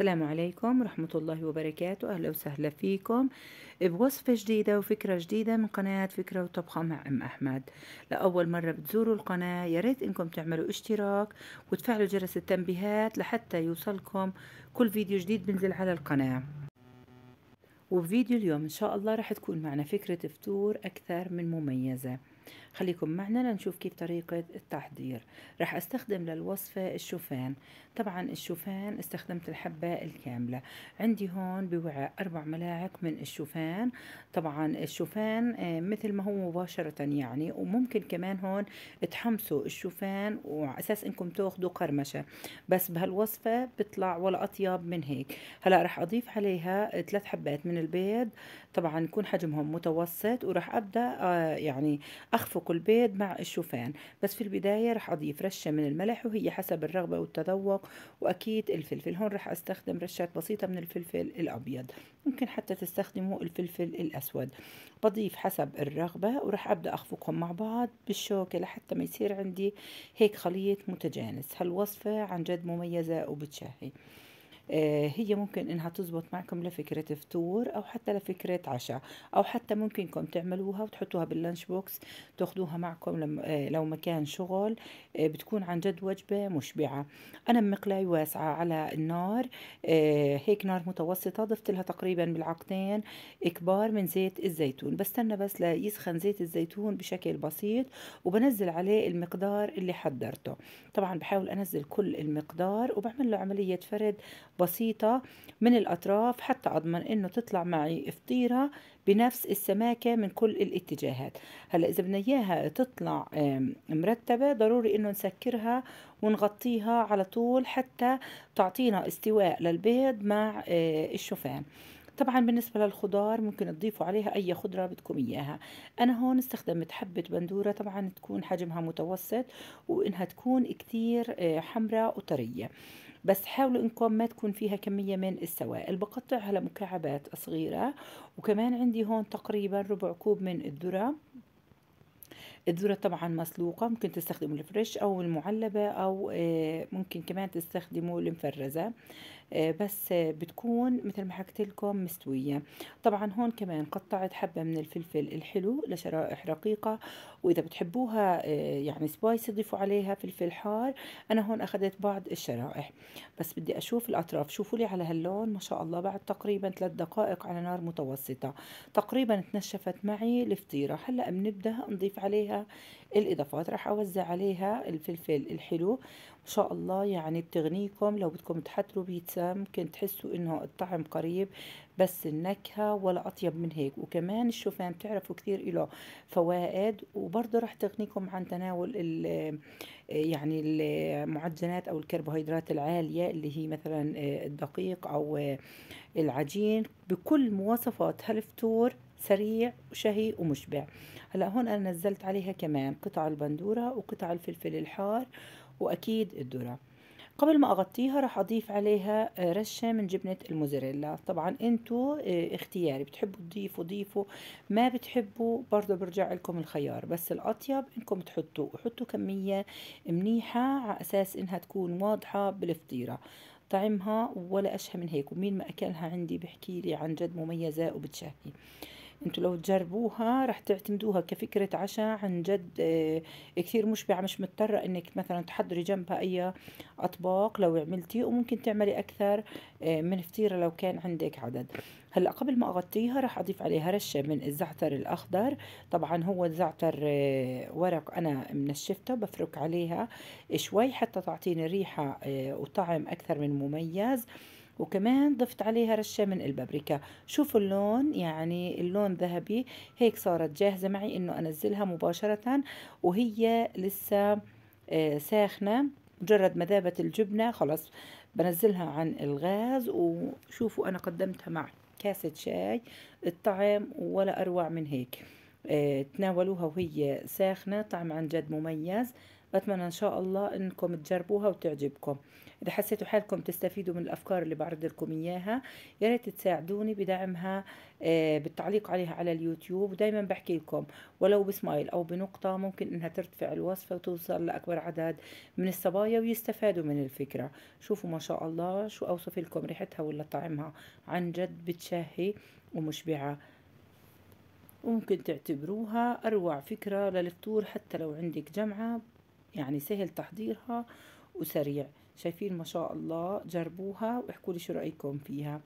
السلام عليكم ورحمة الله وبركاته أهلا وسهلا فيكم بوصفة جديدة وفكرة جديدة من قناة فكرة وطبخة مع أم أحمد لأول مرة بتزوروا القناة يا ريت إنكم تعملوا اشتراك وتفعلوا جرس التنبيهات لحتى يوصلكم كل فيديو جديد بنزل على القناة وفيديو اليوم إن شاء الله رح تكون معنا فكرة فطور أكثر من مميزة خليكم معنا لنشوف كيف طريقة التحضير راح استخدم للوصفة الشوفان طبعا الشوفان استخدمت الحبة الكاملة عندي هون بوعاء أربع ملاعق من الشوفان طبعا الشوفان آه، مثل ما هو مباشرة يعني وممكن كمان هون تحمسوا الشوفان وعلى أساس إنكم تاخدوا قرمشة بس بهالوصفة بطلع ولا أطيب من هيك هلأ راح أضيف عليها ثلاث حبات من البيض طبعا يكون حجمهم متوسط وراح أبدأ آه، يعني أخفق البيض مع الشوفان بس في البداية رح أضيف رشة من الملح وهي حسب الرغبة والتذوق وأكيد الفلفل هون رح أستخدم رشات بسيطة من الفلفل الأبيض ممكن حتى تستخدموا الفلفل الأسود بضيف حسب الرغبة ورح أبدأ أخفقهم مع بعض بالشوكة لحتى ما يصير عندي هيك خليط متجانس هالوصفة عن جد مميزة وبتشهي آه، هي ممكن انها تزبط معكم لفكرة فطور او حتى لفكرة عشاء او حتى ممكنكم تعملوها وتحطوها باللانش بوكس تاخدوها معكم آه، لو مكان شغل آه، بتكون عن جد وجبة مشبعة انا مقلاي واسعة على النار هيك نار متوسطة ضفت لها تقريبا ملعقتين كبار من زيت الزيتون بستنى بس ليسخن زيت الزيتون بشكل بسيط وبنزل عليه المقدار اللي حضرته طبعا بحاول انزل كل المقدار وبعمل له عملية فرد بسيطة من الأطراف حتى أضمن إنه تطلع معي فطيرة بنفس السماكة من كل الاتجاهات هلا إذا بدنا إياها تطلع مرتبة ضروري إنه نسكرها ونغطيها على طول حتى تعطينا استواء للبيض مع آه، الشوفان طبعا بالنسبة للخضار ممكن تضيفوا عليها أي خضرة بدكم إياها أنا هون استخدمت حبة بندورة طبعا تكون حجمها متوسط وإنها تكون كتير آه، حمراء وطرية بس حاولوا انكم ما تكون فيها كمية من السوائل بقطعها لمكعبات صغيرة وكمان عندي هون تقريبا ربع كوب من الذرة الذرة طبعا مسلوقة ممكن تستخدموا الفريش أو المعلبة أو آه، ممكن كمان تستخدموا المفرزة آه، بس آه، بتكون مثل ما حكيت لكم مستوية طبعا هون كمان قطعت حبة من الفلفل الحلو لشرائح رقيقة واذا بتحبوها آه، يعني سبايسي ضيفوا عليها فلفل حار انا هون اخذت بعض الشرائح بس بدي اشوف الاطراف شوفوا لي على هاللون ما شاء الله بعد تقريبا ثلاث دقائق على نار متوسطه تقريبا تنشفت معي الفطيره هلا بنبدا نضيف عليها الاضافات راح اوزع عليها الفلفل الحلو ان شاء الله يعني بتغنيكم لو بدكم تحتروا بيتزا ممكن تحسوا انه الطعم قريب بس النكهة ولا أطيب من هيك وكمان الشوفان بتعرفوا كثير له فوائد وبرضه رح تغنيكم عن تناول ال آه، يعني المعجنات أو الكربوهيدرات العالية اللي هي مثلا آه، الدقيق أو آه، العجين بكل مواصفات هالفطور سريع وشهي ومشبع هلا هون انا نزلت عليها كمان قطع البندوره وقطع الفلفل الحار وأكيد الذرة قبل ما اغطيها راح اضيف عليها آه، رشه من جبنه الموزاريلا طبعا انتو آه، اختياري بتحبوا تضيفوا ضيفوا ما بتحبوا برضه برجع لكم الخيار بس الاطيب انكم تحطوا وحطوا كميه منيحه على اساس انها تكون واضحه بالفطيره طعمها ولا اشهى من هيك ومين ما اكلها عندي بحكي لي عن جد مميزه وبتشهي انتوا لو تجربوها رح تعتمدوها كفكرة عشاء عن جد آه، كثير مشبعة مش مضطرة انك مثلا تحضري جنبها اي اطباق لو عملتي وممكن تعملي اكثر آه، من فطيرة لو كان عندك عدد هلا قبل ما اغطيها رح اضيف عليها رشة من الزعتر الاخضر طبعا هو الزعتر آه، ورق انا منشفته بفرك عليها شوي حتى تعطيني ريحة وطعم اكثر من مميز وكمان ضفت عليها رشة من البابريكا شوفوا اللون يعني اللون ذهبي هيك صارت جاهزة معي انه انزلها مباشرة وهي لسه آه، ساخنة مجرد ما ذابت الجبنة خلاص بنزلها عن الغاز وشوفوا أنا قدمتها مع كاسة شاي الطعم ولا أروع من هيك آه، تناولوها وهي ساخنة طعم عن جد مميز بتمنى ان شاء الله انكم تجربوها وتعجبكم اذا حسيتوا حالكم تستفيدوا من الافكار اللي بعرض لكم اياها يا ريت تساعدوني بدعمها آه، بالتعليق عليها على اليوتيوب ودائما بحكي لكم ولو بسمايل او بنقطه ممكن انها ترتفع الوصفه وتوصل لاكبر عدد من الصبايا ويستفادوا من الفكره شوفوا ما شاء الله شو اوصف لكم ريحتها ولا طعمها عن جد بتشهي ومشبعه وممكن تعتبروها أروع فكرة للفطور حتى لو عندك جمعة يعني سهل تحضيرها وسريع شايفين ما شاء الله جربوها واحكوا لي شو رايكم فيها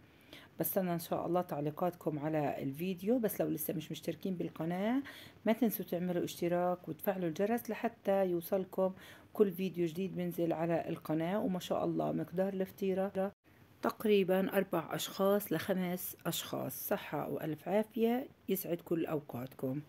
بستنى ان شاء الله تعليقاتكم على الفيديو بس لو لسه مش مشتركين بالقناة ما تنسوا تعملوا اشتراك وتفعلوا الجرس لحتى يوصلكم كل فيديو جديد بنزل على القناة وما شاء الله مقدار الفطيرة تقريبا أربع أشخاص لخمس أشخاص صحة وألف عافية يسعد كل أوقاتكم